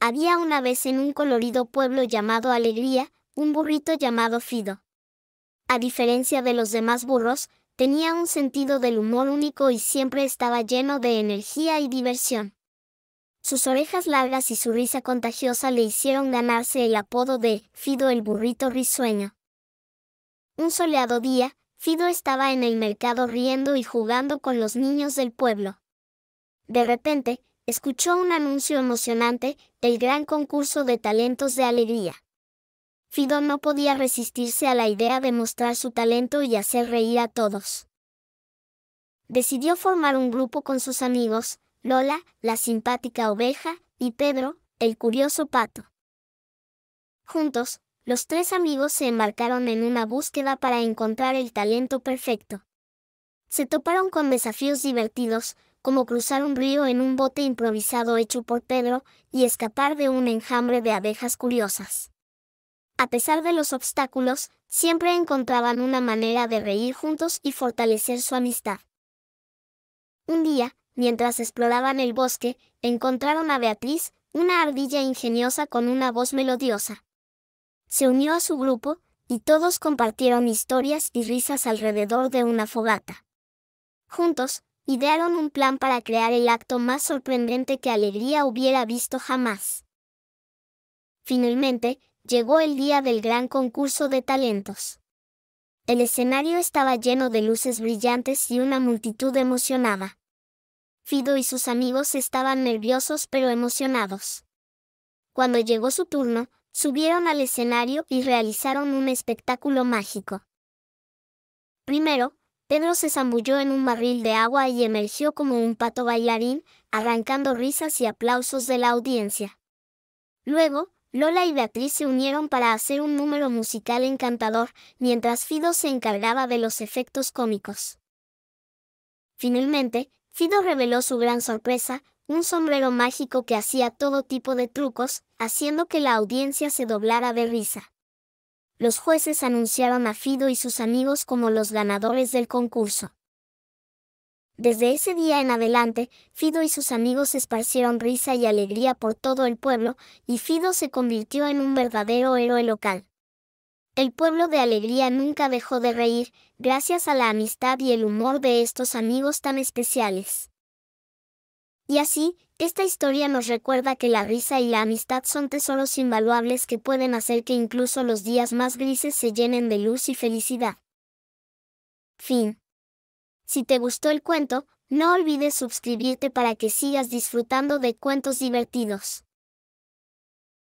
Había una vez en un colorido pueblo llamado Alegría, un burrito llamado Fido. A diferencia de los demás burros, tenía un sentido del humor único y siempre estaba lleno de energía y diversión. Sus orejas largas y su risa contagiosa le hicieron ganarse el apodo de Fido el burrito risueño. Un soleado día, Fido estaba en el mercado riendo y jugando con los niños del pueblo. De repente, escuchó un anuncio emocionante del gran concurso de talentos de alegría. Fido no podía resistirse a la idea de mostrar su talento y hacer reír a todos. Decidió formar un grupo con sus amigos, Lola, la simpática oveja, y Pedro, el curioso pato. Juntos, los tres amigos se embarcaron en una búsqueda para encontrar el talento perfecto. Se toparon con desafíos divertidos, como cruzar un río en un bote improvisado hecho por Pedro, y escapar de un enjambre de abejas curiosas. A pesar de los obstáculos, siempre encontraban una manera de reír juntos y fortalecer su amistad. Un día, mientras exploraban el bosque, encontraron a Beatriz, una ardilla ingeniosa con una voz melodiosa. Se unió a su grupo, y todos compartieron historias y risas alrededor de una fogata. Juntos, idearon un plan para crear el acto más sorprendente que Alegría hubiera visto jamás. Finalmente, llegó el día del gran concurso de talentos. El escenario estaba lleno de luces brillantes y una multitud emocionada. Fido y sus amigos estaban nerviosos pero emocionados. Cuando llegó su turno, subieron al escenario y realizaron un espectáculo mágico. Primero, Pedro se zambulló en un barril de agua y emergió como un pato bailarín, arrancando risas y aplausos de la audiencia. Luego, Lola y Beatriz se unieron para hacer un número musical encantador, mientras Fido se encargaba de los efectos cómicos. Finalmente, Fido reveló su gran sorpresa, un sombrero mágico que hacía todo tipo de trucos, haciendo que la audiencia se doblara de risa los jueces anunciaron a Fido y sus amigos como los ganadores del concurso. Desde ese día en adelante, Fido y sus amigos esparcieron risa y alegría por todo el pueblo, y Fido se convirtió en un verdadero héroe local. El pueblo de alegría nunca dejó de reír, gracias a la amistad y el humor de estos amigos tan especiales. Y así, esta historia nos recuerda que la risa y la amistad son tesoros invaluables que pueden hacer que incluso los días más grises se llenen de luz y felicidad. Fin. Si te gustó el cuento, no olvides suscribirte para que sigas disfrutando de cuentos divertidos.